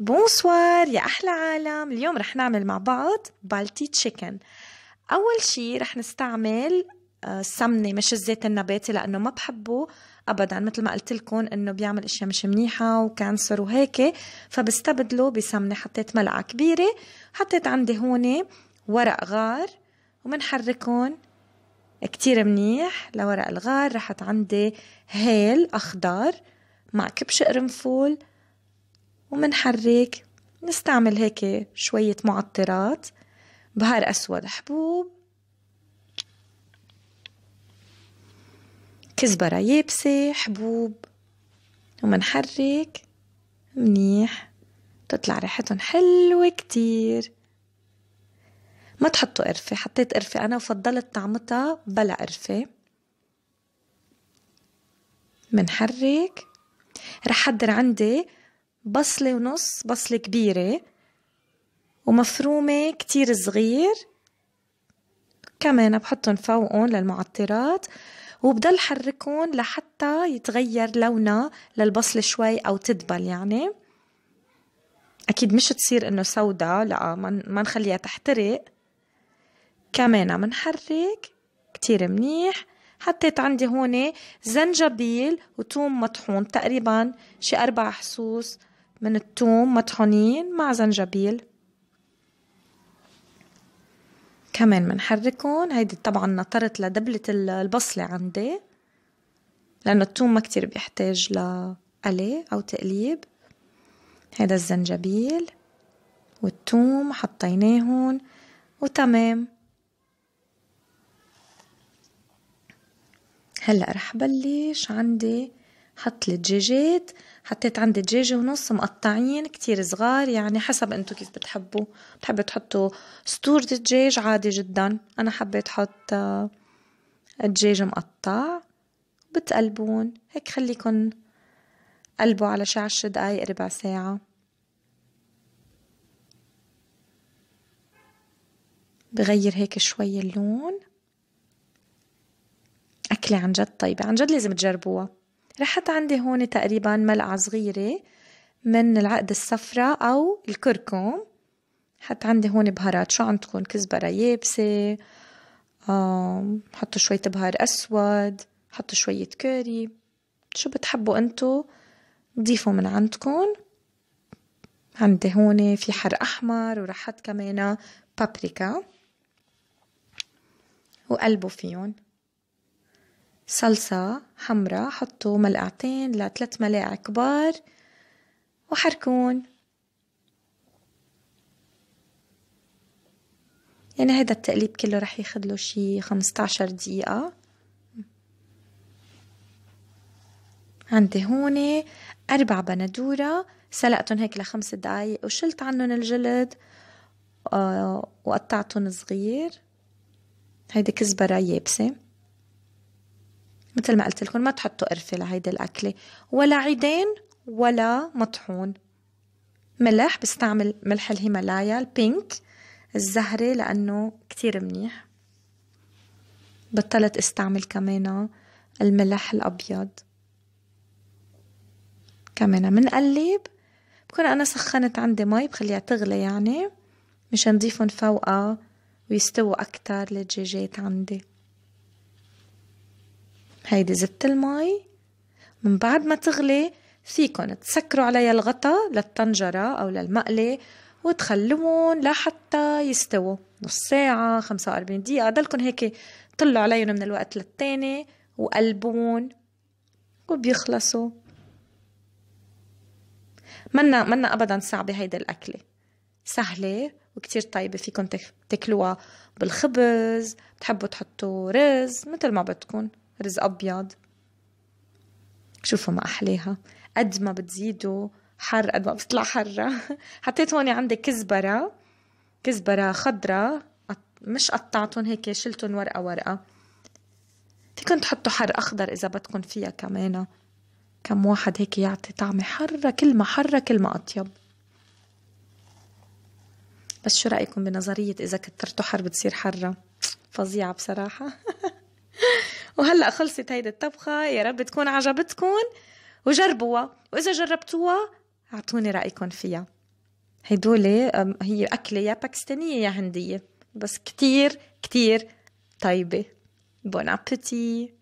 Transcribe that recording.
بونسوار يا أحلى عالم اليوم رح نعمل مع بعض بالتي تشيكن أول شي رح نستعمل آه، سمنة مش الزيت النباتي لأنه ما بحبه أبدا مثل ما قلت لكم إنه بيعمل أشياء مش منيحة وكانسر وهيك فبستبدله بسمنة حطيت ملعقة كبيرة حطيت عندي هون ورق غار ومنحركهم كتير منيح لورق الغار رحت عندي هيل أخضر مع كبش قرنفول ومنحرك نستعمل هيك شوية معطرات بهار أسود حبوب كزبرة يابسة حبوب ومنحرك منيح تطلع ريحتهم حلوة كتير ما تحطوا قرفة حطيت قرفة أنا وفضلت طعمتها بلا قرفة منحرك رح حضر عندي بصلة ونص بصلة كبيرة ومفرومة كتير صغير كمان بحطهم فوقهم للمعطرات وبضل حركهم لحتى يتغير لونها للبصلة شوي أو تدبل يعني أكيد مش تصير إنه سوداء لا ما نخليها تحترق كمان منحرك كتير منيح حطيت عندي هون زنجبيل وتوم مطحون تقريبا شي أربع حصوص من التوم مطحونين مع زنجبيل كمان منحركهم هيدي طبعا نطرت لدبلة البصلة عندي لأنه التوم ما كتير بيحتاج لقلي أو تقليب هيدا الزنجبيل والثوم حطيناهن وتمام هلا رح بلش عندي حط الدجاجات حطيت عندي دجاجة ونص مقطعين كتير صغار يعني حسب انتو كيف بتحبوا بتحبوا تحطوا ستور دجاج عادي جدا انا حبيت حط آه، دجاج مقطع بتقلبون هيك خليكن قلبوا على شي عشر دقايق ربع ساعة بغير هيك شوي اللون أكلة عن جد طيبة عن جد لازم تجربوها رحت عندي هون تقريبا ملعقة صغيرة من العقد الصفراء أو الكركم حط عندي هون بهارات شو عندكم كزبرة يابسة حطوا شوية بهار أسود حطوا شوية كوري شو بتحبوا انتو ضيفوا من عندكم عندي هون في حر أحمر حط كمان بابريكا وقلبوا فيهم صلصة حمراء حطوا ملقعتين لثلاث ملاعق كبار وحركون يعني هيدا التقليب كله رح ياخد له شي 15 دقيقة عندي هون أربع بندورة سلقتهم هيك لخمس دقايق وشلت عنهم الجلد آه، وقطعتهم صغير هيدي كزبرة يابسة مثل ما قلت لكم ما تحطوا قرفة لهيدي الأكلة ولا عيدين ولا مطحون ملح بستعمل ملح الهيمالايا البينك الزهري لأنه كتير منيح بطلت استعمل كمان الملح الأبيض كمان منقلب بكون أنا سخنت عندي مي بخليها تغلي يعني مشان نضيفهم فوقها ويستووا أكتر للدجاجات عندي هيدي زدت المي من بعد ما تغلي فيكن تسكروا عليها الغطا للطنجرة أو للمقلة وتخلوهم لحتى يستووا نص ساعة 45 دقيقة ضلكن هيك طلوا عليهم من الوقت للتاني وقلبون وبيخلصوا منا منا أبدا صعبة هيدي الأكلة سهلة وكتير طيبة فيكن تاكلوها بالخبز بتحبوا تحطوا رز مثل ما بدكم رز أبيض شوفوا ما احلاها قد ما بتزيدوا حر قد ما بتطلع حرة حطيت هون عندي كزبرة كزبرة خضرة مش قطعتهم هيك شلتهم ورقة ورقة فيكم تحطوا حر أخضر إذا بدكم فيها كمان كم واحد هيك يعطي طعمة حرة كل ما حرة كل ما أطيب بس شو رأيكم بنظرية إذا كترتوا حر بتصير حرة فظيعة بصراحة وهلا خلصت هيدي الطبخه يا رب تكون عجبتكم وجربوها واذا جربتوها اعطوني رايكم فيها هدول هي اكله يا باكستانيه يا هنديه بس كتير كتير طيبه بون ابيتي